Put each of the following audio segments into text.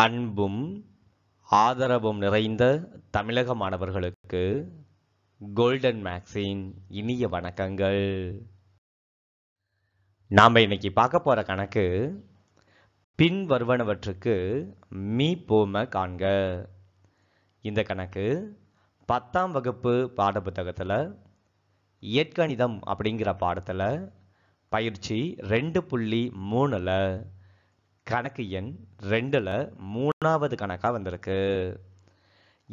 அன்பும் ஆதரவும் நிறைந்த தமிழக மாணவர்களுக்கு கோல்டன் மேக்ஸின் இனிய வணக்கங்கள் நாம் இன்னைக்கு பார்க்க போகிற கணக்கு பின் வருவனவற்றுக்கு மீ போம காண்க இந்த கணக்கு பத்தாம் வகுப்பு பாட புத்தகத்தில் இயற்கணிதம் அப்படிங்கிற பாடத்தில் பயிற்சி ரெண்டு புள்ளி மூணில் கணக்கு எண் ரெண்டில் மூணாவது கணக்காக வந்திருக்கு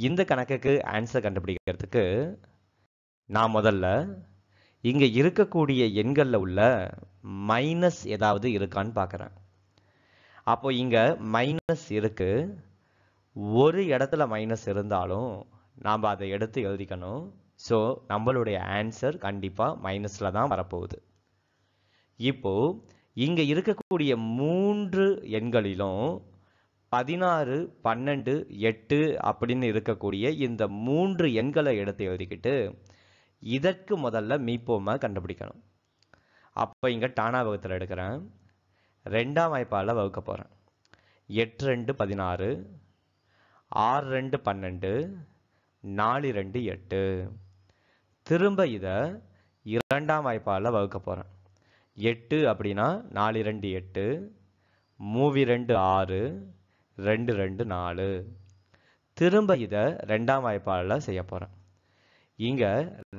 இந்த கணக்குக்கு ஆன்சர் கண்டுபிடிக்கிறதுக்கு நான் முதல்ல இங்கே இருக்கக்கூடிய எண்களில் உள்ள மைனஸ் ஏதாவது இருக்கான்னு பார்க்குறேன் அப்போ இங்கே மைனஸ் இருக்குது ஒரு இடத்துல மைனஸ் இருந்தாலும் நாம் அதை எடுத்து எழுதிக்கணும் ஸோ நம்மளுடைய ஆன்சர் கண்டிப்பாக மைனஸில் தான் வரப்போகுது இப்போது இங்கே இருக்கக்கூடிய மூன்று எண்களிலும் பதினாறு பன்னெண்டு எட்டு அப்படின்னு இருக்கக்கூடிய இந்த மூன்று எண்களை எடுத்து எழுதிக்கிட்டு இதற்கு முதல்ல மீப்போமை கண்டுபிடிக்கணும் அப்போ இங்கே டானா வகுத்தில் எடுக்கிறேன் ரெண்டாம் வாய்ப்பால் வகுக்க போகிறேன் எட்டு ரெண்டு பதினாறு ஆறு ரெண்டு பன்னெண்டு நாலு ரெண்டு எட்டு திரும்ப இதை இரண்டாம் வாய்ப்பால் வகுக்க போகிறேன் எட்டு அப்படின்னா நாலு ரெண்டு எட்டு மூவி ரெண்டு ஆறு ரெண்டு ரெண்டு நாலு திரும்ப இதை ரெண்டாம் வாய்ப்பாளில் செய்ய போகிறேன் இங்கே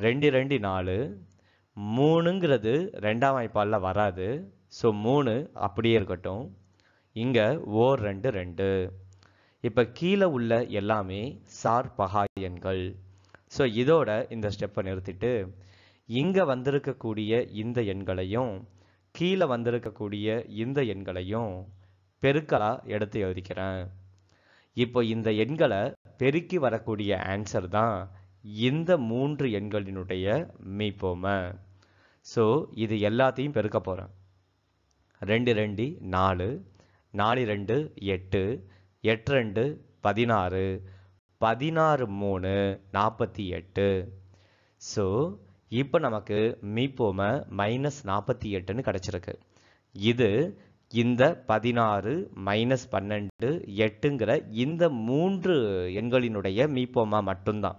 ரெண்டு ரெண்டு நாலு மூணுங்கிறது ரெண்டாம் வாய்ப்பாளில் வராது ஸோ மூணு அப்படியே இருக்கட்டும் இங்கே ஓர் ரெண்டு ரெண்டு இப்போ கீழே உள்ள எல்லாமே சார் பகா எண்கள் ஸோ இதோட இந்த ஸ்டெப்பை நிறுத்திட்டு இங்கே வந்திருக்கக்கூடிய இந்த எண்களையும் கீழே வந்திருக்கக்கூடிய இந்த எண்களையும் பெருக்கலாக எடுத்து எழுதிக்கிறேன் இப்போ இந்த எண்களை பெருக்கி வரக்கூடிய ஆன்சர் தான் இந்த மூன்று எண்களினுடைய மீப்போமை ஸோ இது எல்லாத்தையும் பெருக்க போகிறேன் ரெண்டு ரெண்டு நாலு நாலு ரெண்டு எட்டு எட்டு ரெண்டு பதினாறு பதினாறு மூணு நாற்பத்தி எட்டு ஸோ இப்போ நமக்கு மீப்போம மைனஸ் நாற்பத்தி எட்டுன்னு கிடச்சிருக்கு இது இந்த பதினாறு மைனஸ் பன்னெண்டு எட்டுங்கிற இந்த மூன்று எண்களினுடைய மீப்போமா மட்டும்தான்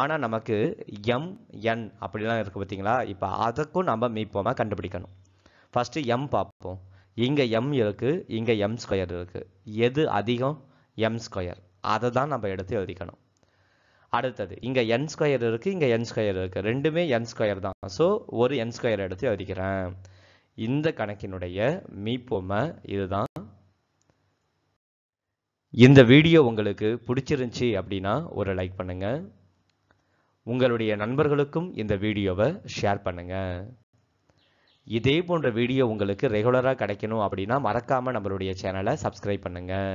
ஆனால் நமக்கு எம் என் அப்படிலாம் இருக்குது பார்த்தீங்களா இப்போ அதுக்கும் நம்ம மீப்போமா கண்டுபிடிக்கணும் ஃபஸ்ட்டு எம் பார்ப்போம் இங்கே எம் இருக்குது இங்கே எம் ஸ்கொயர் இருக்குது எது அதிகம் எம் ஸ்கொயர் அதை தான் நம்ம எடுத்து எழுதிக்கணும் அடுத்தது இங்கே என் ஸ்கொயர் இருக்குது இங்கே என் ஸ்கொயர் இருக்குது ரெண்டுமே என் ஸ்கொயர் தான் ஸோ ஒரு என் ஸ்கொயர் எடுத்து எழுதிக்கிறேன் இந்த கணக்கினுடைய மீப்பொம்மை இதுதான் இந்த வீடியோ உங்களுக்கு பிடிச்சிருந்துச்சி அப்படின்னா ஒரு லைக் பண்ணுங்கள் உங்களுடைய நண்பர்களுக்கும் இந்த வீடியோவை ஷேர் பண்ணுங்கள் இதே போன்ற வீடியோ உங்களுக்கு ரெகுலராக கிடைக்கணும் அப்படின்னா மறக்காமல் நம்மளுடைய சேனலை சப்ஸ்கிரைப் பண்ணுங்கள்